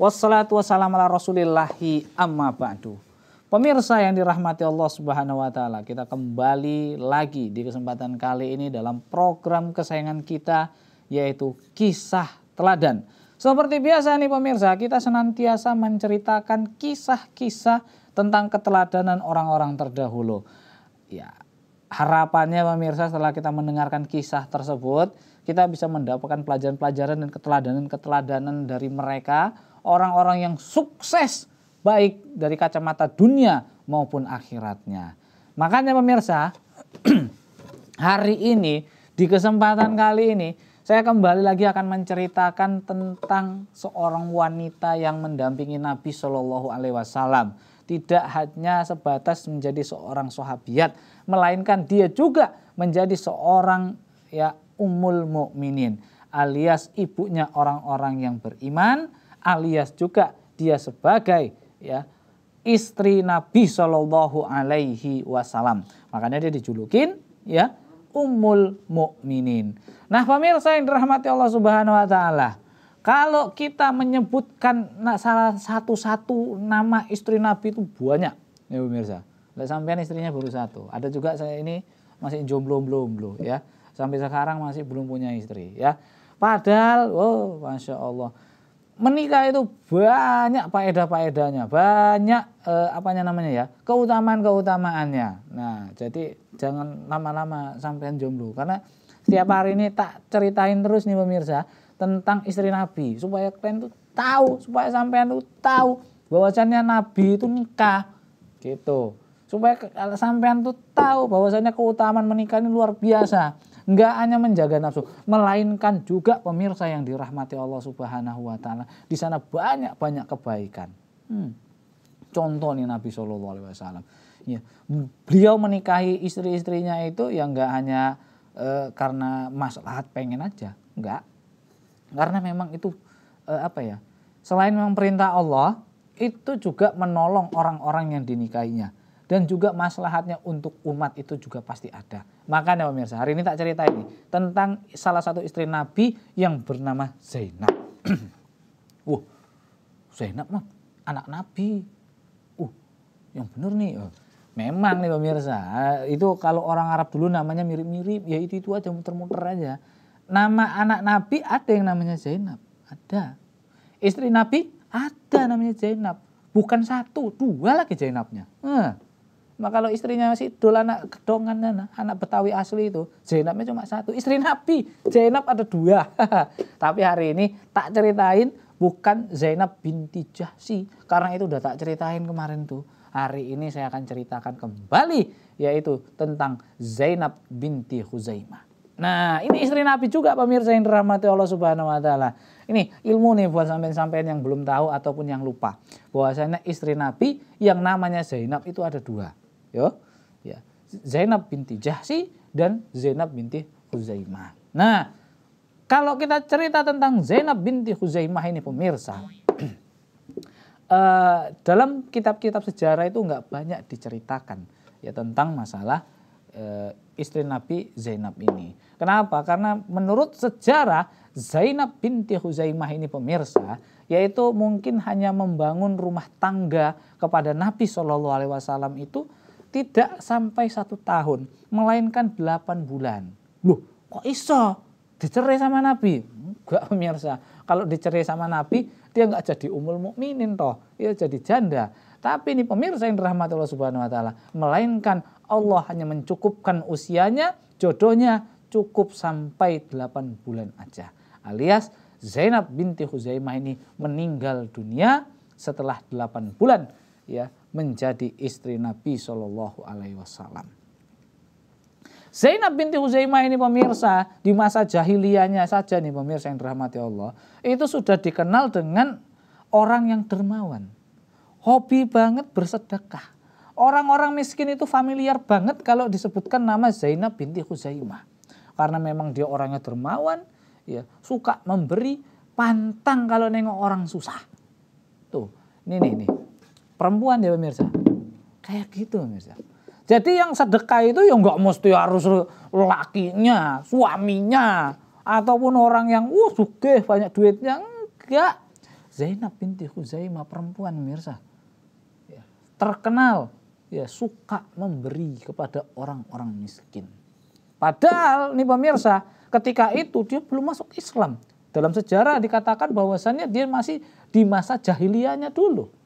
Wassalatu wassalamu ala rasulillahi amma ba'du. Pemirsa yang dirahmati Allah Subhanahu wa taala, kita kembali lagi di kesempatan kali ini dalam program kesayangan kita yaitu kisah teladan. Seperti biasa nih pemirsa, kita senantiasa menceritakan kisah-kisah tentang keteladanan orang-orang terdahulu. Ya, harapannya pemirsa setelah kita mendengarkan kisah tersebut, kita bisa mendapatkan pelajaran-pelajaran dan keteladanan-keteladanan dari mereka orang-orang yang sukses baik dari kacamata dunia maupun akhiratnya. Makanya pemirsa, hari ini di kesempatan kali ini saya kembali lagi akan menceritakan tentang seorang wanita yang mendampingi Nabi Shallallahu Alaihi Wasallam. Tidak hanya sebatas menjadi seorang sahabiat, melainkan dia juga menjadi seorang ya umul mukminin alias ibunya orang-orang yang beriman alias juga dia sebagai ya istri Nabi Shallallahu Alaihi Wasallam. Makanya dia dijulukin ya Ummul Mukminin. Nah pemirsa yang dirahmati Allah Subhanahu Wa Taala. Kalau kita menyebutkan salah satu-satu nama istri Nabi itu banyak ya pemirsa. Nah, sampean istrinya baru satu. Ada juga saya ini masih jomblo belum belum ya. Sampai sekarang masih belum punya istri ya. Padahal, oh, masya Allah menikah itu banyak faedah-faedahnya, banyak eh, apanya namanya ya, keutamaan-keutamaannya. Nah, jadi jangan lama-lama sampean jomblo karena setiap hari ini tak ceritain terus nih pemirsa tentang istri Nabi supaya kalian tuh tahu, supaya sampean tuh tahu bahwasannya Nabi itu nikah gitu. Supaya sampean tuh tahu bahwasanya keutamaan menikah ini luar biasa. Nggak hanya menjaga nafsu, melainkan juga pemirsa yang dirahmati Allah Subhanahu wa taala. Di sana banyak-banyak kebaikan. Hmm. Contoh nih Nabi Shallallahu alaihi wasallam. Ya, beliau menikahi istri-istrinya itu yang nggak hanya e, karena maslahat pengen aja, nggak. Karena memang itu e, apa ya? Selain memang perintah Allah, itu juga menolong orang-orang yang dinikahinya dan juga maslahatnya untuk umat itu juga pasti ada. Makanya pemirsa, hari ini tak cerita ini tentang salah satu istri Nabi yang bernama Zainab. Wah, Zainab mah anak Nabi. Uh, yang benar nih. Oh, memang nih pemirsa, itu kalau orang Arab dulu namanya mirip-mirip, ya itu itu aja muter-muter aja. Nama anak Nabi ada yang namanya Zainab, ada. Istri Nabi ada namanya Zainab, bukan satu, dua lagi Zainabnya. Hmm. Maka kalau istrinya masih dol anak gedongan anak, anak Betawi asli itu, Zainabnya cuma satu. Istri Nabi, Zainab ada dua. Tapi hari ini tak ceritain bukan Zainab binti Jahsi. Karena itu udah tak ceritain kemarin tuh. Hari ini saya akan ceritakan kembali yaitu tentang Zainab binti Huzaimah. Nah, ini istri Nabi juga pemirsa yang dirahmati Allah Subhanahu wa taala. Ini ilmu nih buat sampean-sampean yang belum tahu ataupun yang lupa. Bahwasanya istri Nabi yang namanya Zainab itu ada dua. Yo, ya. Zainab binti Jahsi dan Zainab binti Huzaimah. Nah, kalau kita cerita tentang Zainab binti Huzaimah ini pemirsa, uh, dalam kitab-kitab sejarah itu nggak banyak diceritakan ya tentang masalah uh, istri Nabi Zainab ini. Kenapa? Karena menurut sejarah Zainab binti Huzaimah ini pemirsa, yaitu mungkin hanya membangun rumah tangga kepada Nabi Shallallahu Alaihi Wasallam itu tidak sampai satu tahun, melainkan delapan bulan. Loh, kok iso? Dicerai sama Nabi? Enggak pemirsa. Kalau dicerai sama Nabi, dia enggak jadi umul mukminin toh. Dia jadi janda. Tapi ini pemirsa yang dirahmati Allah Subhanahu wa taala, melainkan Allah hanya mencukupkan usianya, jodohnya cukup sampai delapan bulan aja. Alias Zainab binti Huzaimah ini meninggal dunia setelah delapan bulan ya menjadi istri Nabi Shallallahu Alaihi Wasallam. Zainab binti Huzaimah ini pemirsa di masa jahiliyahnya saja nih pemirsa yang dirahmati Allah itu sudah dikenal dengan orang yang dermawan, hobi banget bersedekah. Orang-orang miskin itu familiar banget kalau disebutkan nama Zainab binti Huzaimah karena memang dia orangnya dermawan, ya suka memberi, pantang kalau nengok orang susah. Tuh, ini nih nih Perempuan ya pemirsa. Kayak gitu pemirsa. Jadi yang sedekah itu ya nggak mesti harus lakinya, suaminya, ataupun orang yang wah suge banyak duitnya. Enggak. Zainab binti Huzaimah perempuan pemirsa. Ya, terkenal ya suka memberi kepada orang-orang miskin. Padahal nih pemirsa, ketika itu dia belum masuk Islam. Dalam sejarah dikatakan bahwasannya dia masih di masa jahiliyahnya dulu.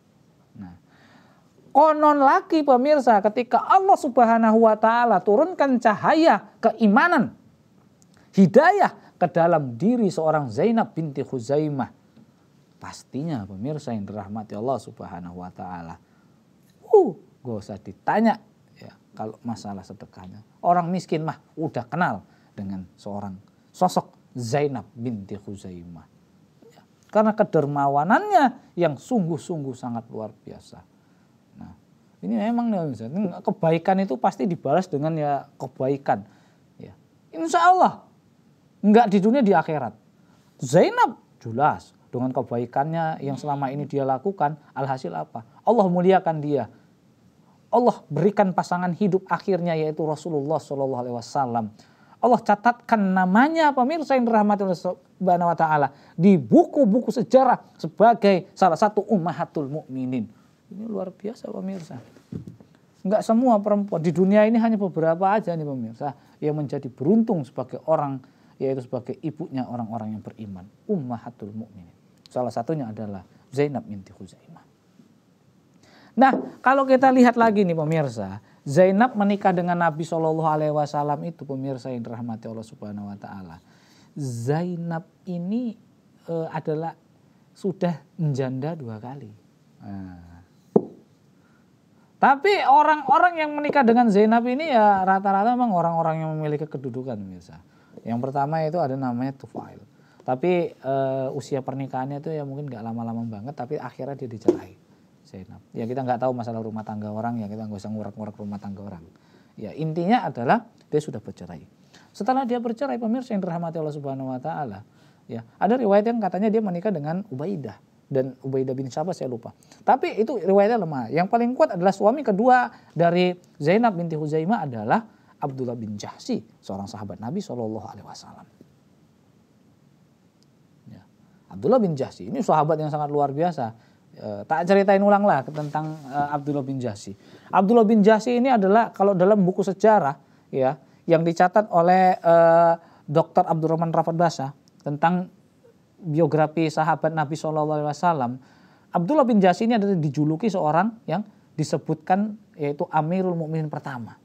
Konon lagi pemirsa ketika Allah subhanahu wa ta'ala turunkan cahaya keimanan. Hidayah ke dalam diri seorang Zainab binti Khuzaimah. Pastinya pemirsa yang dirahmati Allah subhanahu wa ta'ala. Uh, gak usah ditanya ya kalau masalah sedekahnya. Orang miskin mah udah kenal dengan seorang sosok Zainab binti Khuzaimah. Ya, karena kedermawanannya yang sungguh-sungguh sangat luar biasa ini memang kebaikan itu pasti dibalas dengan ya kebaikan. Ya. Insya Allah. Enggak di dunia di akhirat. Zainab jelas dengan kebaikannya yang selama ini dia lakukan alhasil apa? Allah muliakan dia. Allah berikan pasangan hidup akhirnya yaitu Rasulullah SAW. Allah catatkan namanya pemirsa yang dirahmati oleh Subhanahu Wa Taala di buku-buku sejarah sebagai salah satu ummahatul mukminin. Ini luar biasa pemirsa. Enggak semua perempuan di dunia ini hanya beberapa aja nih pemirsa yang menjadi beruntung sebagai orang yaitu sebagai ibunya orang-orang yang beriman, ummahatul mukminin. Salah satunya adalah Zainab binti Huzaimah. Nah, kalau kita lihat lagi nih pemirsa, Zainab menikah dengan Nabi Shallallahu Alaihi Wasallam itu pemirsa yang dirahmati Allah Subhanahu Wa Taala. Zainab ini e, adalah sudah menjanda dua kali. Nah, tapi orang-orang yang menikah dengan Zainab ini ya rata-rata memang orang-orang yang memiliki kedudukan biasa. Yang pertama itu ada namanya Tufail. Tapi uh, usia pernikahannya itu ya mungkin nggak lama-lama banget tapi akhirnya dia dicerai. Zainab. Ya kita nggak tahu masalah rumah tangga orang ya kita nggak usah ngurak-ngurak rumah tangga orang. Ya intinya adalah dia sudah bercerai. Setelah dia bercerai pemirsa yang dirahmati Allah Subhanahu wa taala, ya ada riwayat yang katanya dia menikah dengan Ubaidah dan Ubaidah bin siapa saya lupa. Tapi itu riwayatnya lemah. Yang paling kuat adalah suami kedua dari Zainab binti Huzaimah adalah Abdullah bin Jahsi, seorang sahabat Nabi Shallallahu Alaihi Wasallam. Ya. Abdullah bin Jahsi ini sahabat yang sangat luar biasa. E, tak ceritain ulang lah tentang e, Abdullah bin Jahsi. Abdullah bin Jahsi ini adalah kalau dalam buku sejarah ya yang dicatat oleh e, eh, Dr. Abdurrahman Rafat Basa tentang biografi sahabat Nabi Shallallahu Alaihi Wasallam, Abdullah bin Jasi ini adalah dijuluki seorang yang disebutkan yaitu Amirul Mukminin pertama.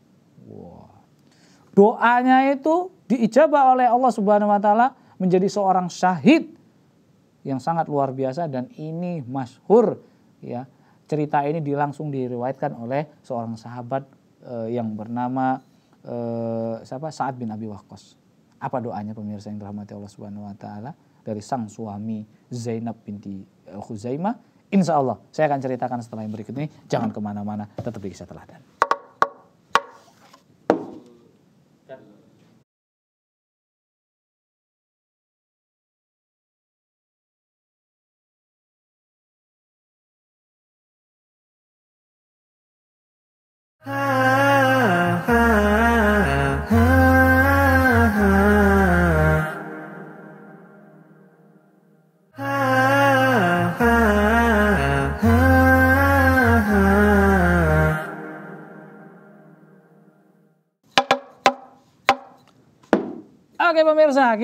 Doanya itu diijabah oleh Allah Subhanahu Wa Taala menjadi seorang syahid yang sangat luar biasa dan ini masyhur ya cerita ini dilangsung diriwayatkan oleh seorang sahabat eh, yang bernama eh, siapa Saad bin Abi Waqqas. Apa doanya pemirsa yang dirahmati Allah Subhanahu wa taala? dari sang suami Zainab binti eh, Khuzaimah. Insya Allah, saya akan ceritakan setelah yang berikut ini. Jangan kemana-mana, tetap di kisah teladan.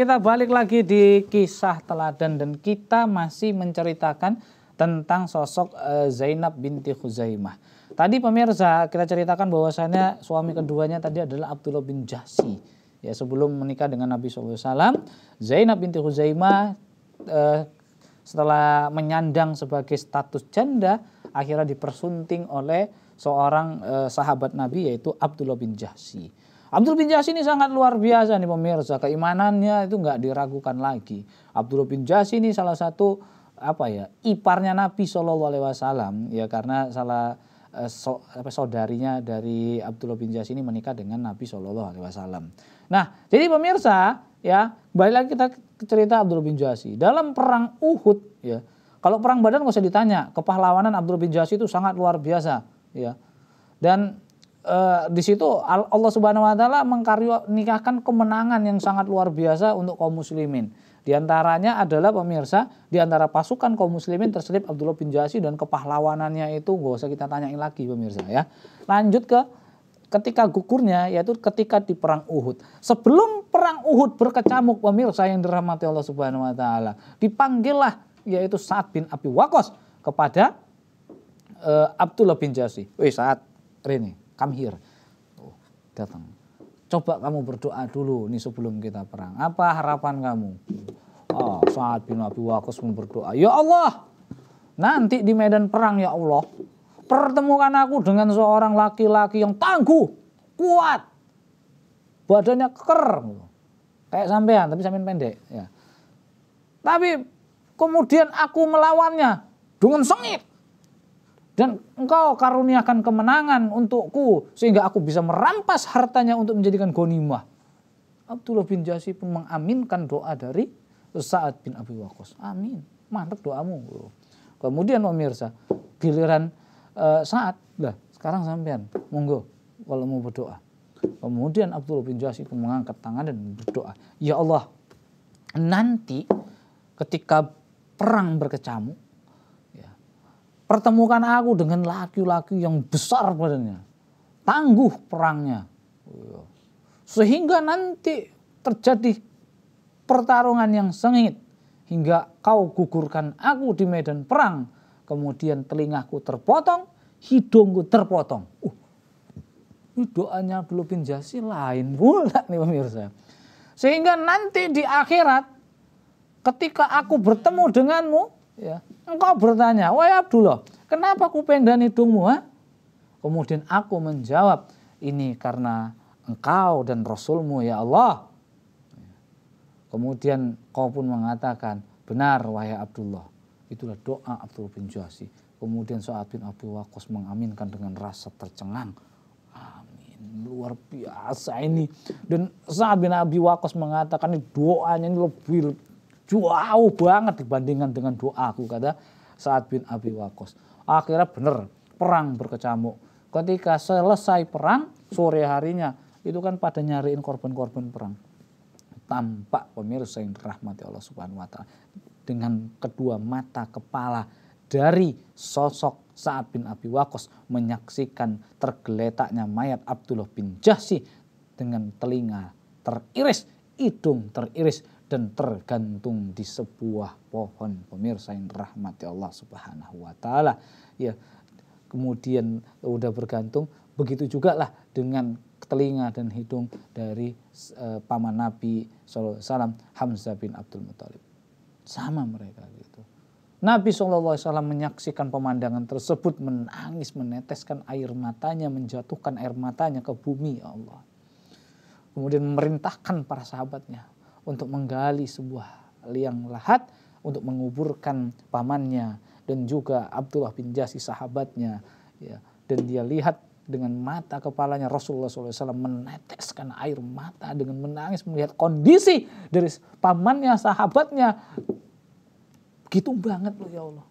kita balik lagi di kisah teladan dan kita masih menceritakan tentang sosok eh, Zainab binti Khuzaimah. Tadi pemirsa kita ceritakan bahwasanya suami keduanya tadi adalah Abdullah bin Jasi. Ya sebelum menikah dengan Nabi SAW, Zainab binti Khuzaimah eh, setelah menyandang sebagai status janda akhirnya dipersunting oleh seorang eh, sahabat Nabi yaitu Abdullah bin Jasi. Abdul bin Jahsy ini sangat luar biasa nih pemirsa, keimanannya itu nggak diragukan lagi. Abdul bin Jahsy ini salah satu apa ya iparnya Nabi Shallallahu Alaihi Wasallam ya karena salah eh, so, apa, saudarinya dari Abdul bin Jahsy ini menikah dengan Nabi Shallallahu Alaihi Wasallam. Nah, jadi pemirsa ya balik lagi kita cerita Abdul bin Jahsy dalam perang Uhud ya. Kalau perang Badan nggak usah ditanya, kepahlawanan Abdul bin Jahsy itu sangat luar biasa ya. Dan Eh, di situ Allah Subhanahu wa taala nikahkan kemenangan yang sangat luar biasa untuk kaum muslimin. Di antaranya adalah pemirsa, di antara pasukan kaum muslimin terselip Abdullah bin Jasi dan kepahlawanannya itu gak usah kita tanyain lagi pemirsa ya. Lanjut ke ketika gugurnya yaitu ketika di perang Uhud. Sebelum perang Uhud berkecamuk pemirsa yang dirahmati Allah Subhanahu wa taala, dipanggillah yaitu Sa'ad bin Abi Waqqas kepada uh, Abdullah bin Jasi. Wih Sa'ad, ini come here. Tuh, datang. Coba kamu berdoa dulu nih sebelum kita perang. Apa harapan kamu? Oh, ah, saat bin Abi Waqqas berdoa, "Ya Allah, nanti di medan perang ya Allah, pertemukan aku dengan seorang laki-laki yang tangguh, kuat, badannya keker." Kayak sampean, tapi sampean pendek, ya. Tapi kemudian aku melawannya dengan sengit dan engkau karuniakan kemenangan untukku sehingga aku bisa merampas hartanya untuk menjadikan gonimah. Abdullah bin Jasi pun mengaminkan doa dari Sa'ad bin Abi Waqqas. Amin. Mantap doamu. Kemudian pemirsa, giliran uh, Sa'ad, lah sekarang sampean monggo kalau mau berdoa. Kemudian Abdullah bin Jasi pun mengangkat tangan dan berdoa. Ya Allah, nanti ketika perang berkecamuk. Pertemukan aku dengan laki-laki yang besar badannya. Tangguh perangnya. Iya. Sehingga nanti terjadi pertarungan yang sengit. Hingga kau gugurkan aku di medan perang. Kemudian telingaku terpotong, hidungku terpotong. Uh, ini doanya belum pinjasi lain pula nih pemirsa. Sehingga nanti di akhirat ketika aku bertemu denganmu, ya, Engkau bertanya, wahai Abdullah, kenapa pendan hidungmu? Ha? Kemudian aku menjawab, ini karena engkau dan Rasulmu ya Allah. Kemudian kau pun mengatakan, benar wahai Abdullah. Itulah doa Abdul bin Juhasi. Kemudian Sa'ad bin Abi Waqqas mengaminkan dengan rasa tercengang. Amin. Luar biasa ini. Dan Sa'ad bin Abi Waqqas mengatakan ini doanya ini lebih jauh banget dibandingkan dengan doaku kata saat bin Abi Wakos Akhirnya benar perang berkecamuk. Ketika selesai perang sore harinya itu kan pada nyariin korban-korban perang. Tampak pemirsa yang dirahmati Allah Subhanahu wa taala dengan kedua mata kepala dari sosok saat bin Abi Waqqas menyaksikan tergeletaknya mayat Abdullah bin Jahsi dengan telinga teriris, hidung teriris, dan tergantung di sebuah pohon pemirsa yang rahmati Allah Subhanahu wa taala ya kemudian udah bergantung begitu juga lah dengan telinga dan hidung dari uh, paman Nabi SAW Hamzah bin Abdul Muthalib sama mereka gitu Nabi SAW menyaksikan pemandangan tersebut menangis meneteskan air matanya menjatuhkan air matanya ke bumi ya Allah kemudian memerintahkan para sahabatnya untuk menggali sebuah liang lahat untuk menguburkan pamannya dan juga Abdullah bin Jasi sahabatnya ya dan dia lihat dengan mata kepalanya Rasulullah SAW meneteskan air mata dengan menangis melihat kondisi dari pamannya sahabatnya gitu banget loh ya Allah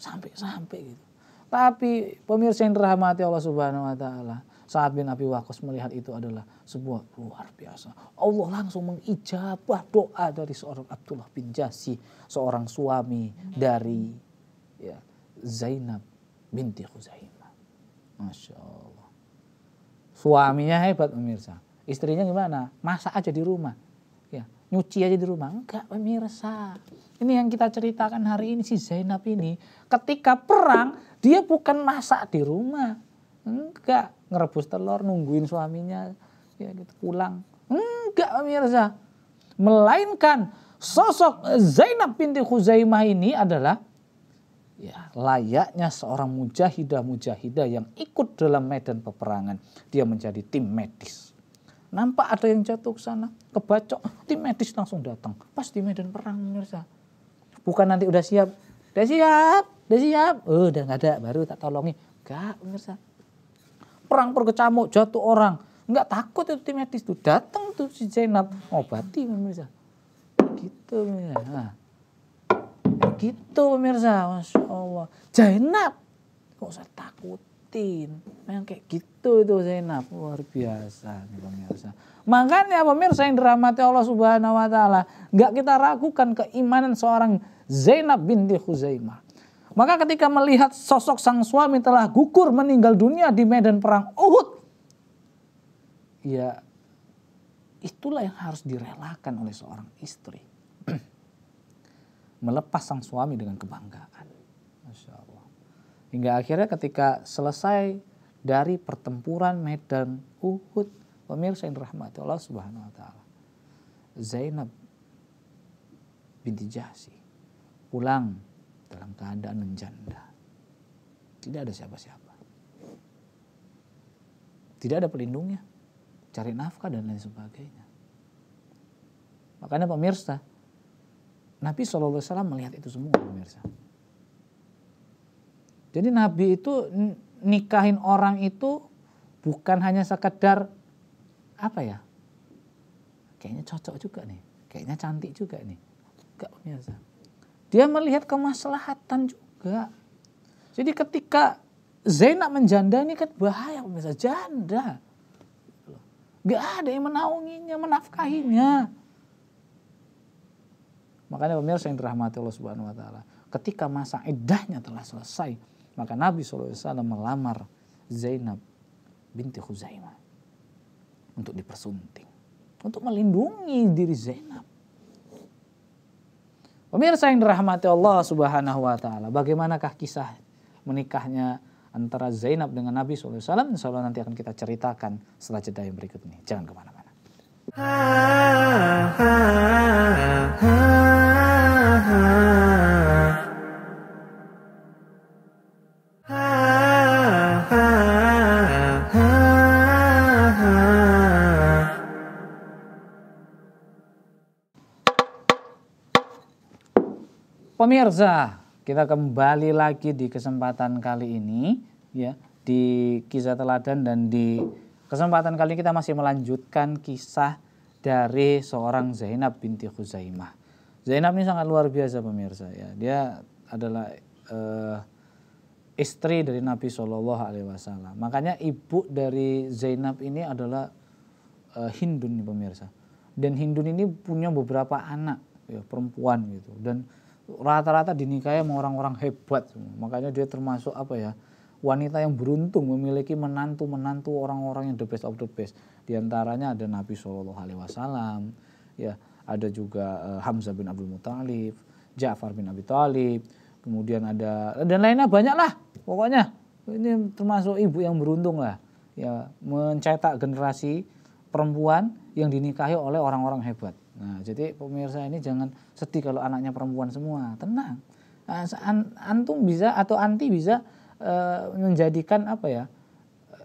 sampai-sampai gitu tapi pemirsa yang dirahmati Allah Subhanahu Wa Taala saat bin Abi Waqqas melihat itu adalah sebuah luar biasa. Allah langsung mengijabah doa dari seorang Abdullah bin Jasi, seorang suami dari ya, Zainab binti Khuzaimah. Masya Allah. Suaminya hebat pemirsa. Istrinya gimana? Masak aja di rumah. Ya, nyuci aja di rumah. Enggak pemirsa. Ini yang kita ceritakan hari ini si Zainab ini. Ketika perang dia bukan masak di rumah. Enggak, ngerebus telur, nungguin suaminya, ya gitu pulang. Enggak pemirsa. Melainkan sosok Zainab binti Khuzaimah ini adalah ya, layaknya seorang mujahidah mujahidah yang ikut dalam medan peperangan. Dia menjadi tim medis. Nampak ada yang jatuh ke sana, kebacok, tim medis langsung datang. Pas di medan perang pemirsa. Bukan nanti udah siap, udah siap, udah siap, oh, udah nggak ada, baru tak tolongi. Enggak pemirsa perang berkecamuk jatuh orang. nggak takut itu tim medis tuh datang tuh si Zainab obati pemirsa. Gitu pemirsa. Nah. Gitu pemirsa, masya Allah. Zainab kok usah takutin. Memang kayak gitu itu Zainab luar biasa nih pemirsa. Makanya pemirsa yang dirahmati Allah Subhanahu wa taala, nggak kita ragukan keimanan seorang Zainab binti Khuzaimah. Maka ketika melihat sosok sang suami telah gugur meninggal dunia di medan perang Uhud. Ya itulah yang harus direlakan oleh seorang istri. Melepas sang suami dengan kebanggaan. Masya Allah. Hingga akhirnya ketika selesai dari pertempuran medan Uhud. Pemirsa yang dirahmati Allah subhanahu wa ta'ala. Zainab binti Jahsi pulang dalam keadaan menjanda. Tidak ada siapa-siapa. Tidak ada pelindungnya. Cari nafkah dan lain sebagainya. Makanya pemirsa, Nabi SAW melihat itu semua pemirsa. Jadi Nabi itu nikahin orang itu bukan hanya sekedar apa ya? Kayaknya cocok juga nih, kayaknya cantik juga nih. Enggak pemirsa. Dia melihat kemaslahatan juga. Jadi ketika Zainab menjanda ini kan bahaya pemirsa, janda. Gak ada yang menaunginya, menafkahinya. Makanya pemirsa yang dirahmati Allah Subhanahu wa taala, ketika masa iddahnya telah selesai, maka Nabi SAW melamar Zainab binti Khuzaimah untuk dipersunting, untuk melindungi diri Zainab. Pemirsa yang dirahmati Allah Subhanahu wa taala, bagaimanakah kisah menikahnya antara Zainab dengan Nabi Sallallahu SAW insya Allah nanti akan kita ceritakan setelah jeda yang berikut ini. Jangan kemana-mana. Ha, ha, ha, ha, ha. Pemirsa, kita kembali lagi di kesempatan kali ini ya di kisah teladan dan di kesempatan kali ini kita masih melanjutkan kisah dari seorang Zainab binti Khuzaimah. Zainab ini sangat luar biasa pemirsa ya. Dia adalah uh, istri dari Nabi Shallallahu alaihi wasallam. Makanya ibu dari Zainab ini adalah uh, Hindun nih pemirsa. Dan Hindun ini punya beberapa anak ya, perempuan gitu dan rata-rata dinikahi sama orang-orang hebat Makanya dia termasuk apa ya? Wanita yang beruntung memiliki menantu-menantu orang-orang yang the best of the best. Di antaranya ada Nabi Shallallahu alaihi wasallam, ya, ada juga uh, Hamzah bin Abdul Muthalib, Ja'far bin Abi Thalib, kemudian ada dan lainnya banyak lah pokoknya. Ini termasuk ibu yang beruntung lah ya mencetak generasi perempuan yang dinikahi oleh orang-orang hebat. Nah, jadi pemirsa ini jangan sedih kalau anaknya perempuan semua. Tenang. Nah, antum bisa atau anti bisa e, menjadikan apa ya? Eh,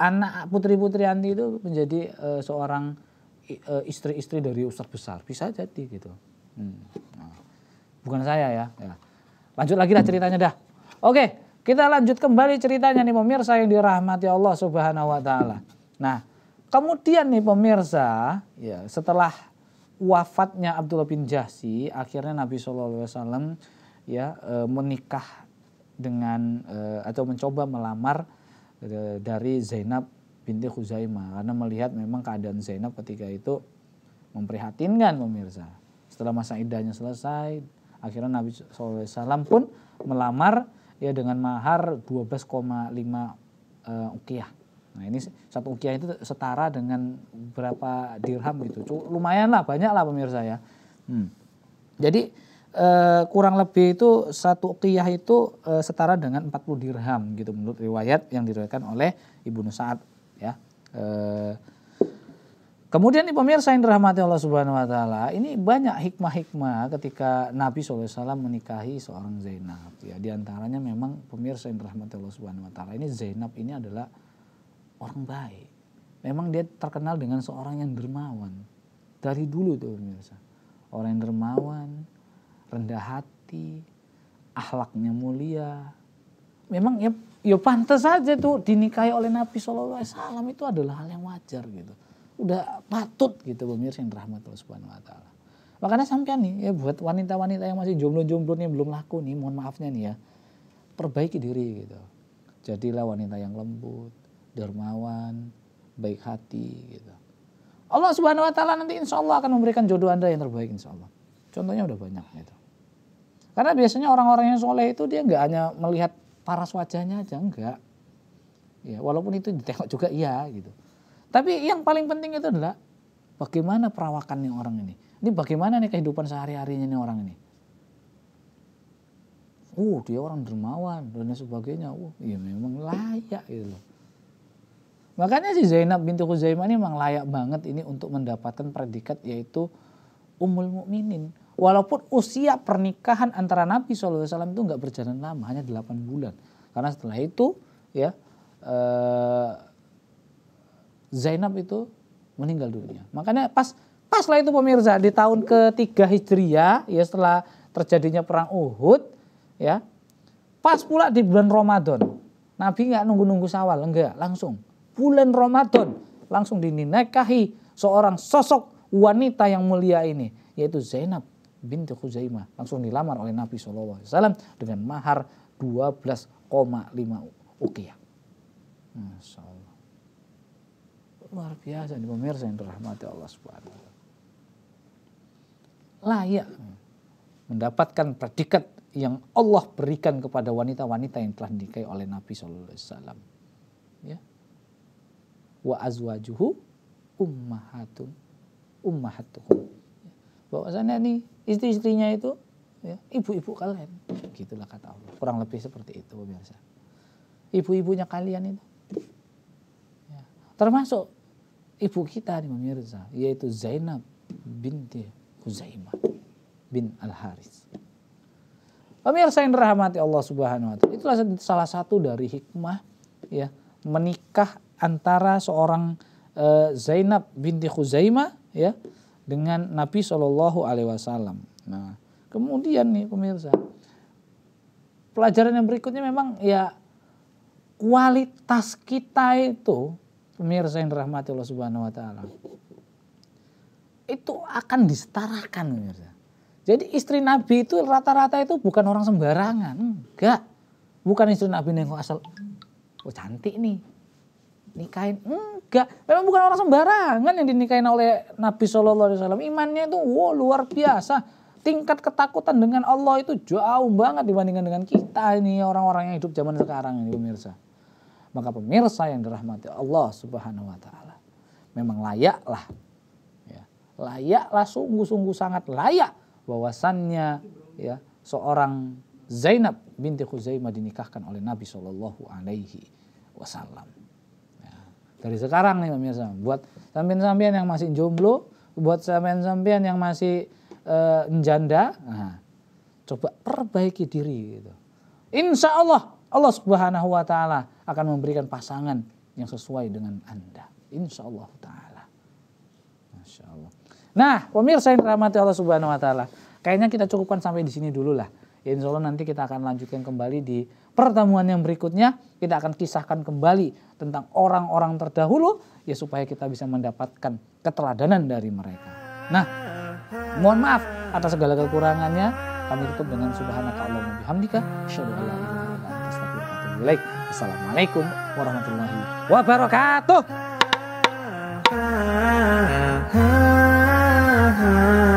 anak putri-putri anti itu menjadi e, seorang istri-istri dari ustadz besar. Bisa jadi gitu. Hmm. Nah, bukan saya ya. ya. Lanjut lagi lah ceritanya dah. Oke, kita lanjut kembali ceritanya nih pemirsa yang dirahmati Allah Subhanahu wa taala. Nah, Kemudian nih pemirsa, ya setelah wafatnya Abdullah bin Jahsi, akhirnya Nabi Shallallahu Alaihi Wasallam ya e, menikah dengan e, atau mencoba melamar e, dari Zainab binti Khuzaimah karena melihat memang keadaan Zainab ketika itu memprihatinkan pemirsa. Setelah masa idahnya selesai, akhirnya Nabi Shallallahu Alaihi Wasallam pun melamar ya dengan mahar 12,5 e, ukiah Nah ini satu ukiah itu setara dengan berapa dirham gitu. cukup lumayan lah, banyak lah pemirsa ya. Hmm. Jadi eh, kurang lebih itu satu ukiah itu eh, setara dengan 40 dirham gitu menurut riwayat yang diriwayatkan oleh Ibnu Sa'ad ya. Eh, Kemudian nih pemirsa yang dirahmati Allah Subhanahu wa taala, ini banyak hikmah-hikmah ketika Nabi SAW menikahi seorang Zainab ya. Di antaranya memang pemirsa yang dirahmati Allah Subhanahu wa taala, ini Zainab ini adalah orang baik. Memang dia terkenal dengan seorang yang dermawan. Dari dulu tuh pemirsa. Orang yang dermawan, rendah hati, ahlaknya mulia. Memang ya, ya pantas saja tuh dinikahi oleh Nabi SAW itu adalah hal yang wajar gitu. Udah patut gitu pemirsa yang rahmat Allah Subhanahu Wa Taala. Makanya sampean nih ya buat wanita-wanita yang masih jomblo-jomblo nih belum laku nih, mohon maafnya nih ya. Perbaiki diri gitu. Jadilah wanita yang lembut, dermawan, baik hati gitu. Allah Subhanahu wa taala nanti insya Allah akan memberikan jodoh Anda yang terbaik insya Allah. Contohnya udah banyak gitu. Karena biasanya orang-orang yang soleh itu dia nggak hanya melihat paras wajahnya aja enggak. Ya, walaupun itu ditengok juga iya gitu. Tapi yang paling penting itu adalah bagaimana perawakannya orang ini. Ini bagaimana nih kehidupan sehari-harinya nih orang ini. Uh, dia orang dermawan dan sebagainya. Uh, ya memang layak gitu loh. Makanya si Zainab binti Khuzaimah ini memang layak banget ini untuk mendapatkan predikat yaitu umul mukminin. Walaupun usia pernikahan antara Nabi SAW itu nggak berjalan lama, hanya 8 bulan. Karena setelah itu ya eh, Zainab itu meninggal dunia. Makanya pas pas lah itu pemirsa di tahun ketiga Hijriah ya setelah terjadinya perang Uhud ya pas pula di bulan Ramadan Nabi nggak nunggu-nunggu sawal enggak langsung bulan Ramadan langsung dinikahi seorang sosok wanita yang mulia ini yaitu Zainab binti Khuzaimah langsung dilamar oleh Nabi SAW dengan mahar 12,5 ukiah. Masya Allah. Luar biasa nih pemirsa yang dirahmati Allah Subhanahu wa Layak mendapatkan predikat yang Allah berikan kepada wanita-wanita yang telah dinikahi oleh Nabi SAW. Ya wa azwajuhu ummahatun ummahatuhum ya, bahwasanya nih istri-istrinya itu ya, ibu-ibu kalian gitulah kata Allah kurang lebih seperti itu pemirsa ibu-ibunya kalian itu ya. termasuk ibu kita nih pemirsa yaitu Zainab binti Huzaimah bin Al Haris pemirsa yang dirahmati Allah Subhanahu wa taala itulah salah satu dari hikmah ya menikah antara seorang uh, Zainab binti Khuzaimah ya dengan Nabi Shallallahu Alaihi Wasallam. Nah, kemudian nih pemirsa, pelajaran yang berikutnya memang ya kualitas kita itu pemirsa yang dirahmati Allah Subhanahu Wa Taala itu akan disetarakan pemirsa. Jadi istri Nabi itu rata-rata itu bukan orang sembarangan, enggak. Bukan istri Nabi yang asal, oh cantik nih, nikahin enggak memang bukan orang sembarangan yang dinikahin oleh Nabi Shallallahu Alaihi Wasallam imannya itu wow luar biasa tingkat ketakutan dengan Allah itu jauh banget dibandingkan dengan kita ini orang-orang yang hidup zaman sekarang ini pemirsa maka pemirsa yang dirahmati Allah Subhanahu Wa Taala memang layaklah ya, layaklah sungguh-sungguh sangat layak bahwasannya ya seorang Zainab binti Khuzaimah dinikahkan oleh Nabi Shallallahu Alaihi Wasallam dari sekarang nih pemirsa buat sampean-sampean yang masih jomblo buat sampean-sampean yang masih uh, eh, janda nah, coba perbaiki diri gitu insya Allah Allah subhanahu wa ta'ala akan memberikan pasangan yang sesuai dengan anda insya Allah ta'ala Masya Allah nah pemirsa yang dirahmati Allah subhanahu wa ta'ala kayaknya kita cukupkan sampai di sini dulu lah Ya, insya Allah nanti kita akan lanjutkan kembali di pertemuan yang berikutnya. Kita akan kisahkan kembali tentang orang-orang terdahulu ya supaya kita bisa mendapatkan keteladanan dari mereka. Nah, mohon maaf atas segala kekurangannya. Kami tutup dengan subhanaka Allah bihamdika. Assalamualaikum warahmatullahi wabarakatuh.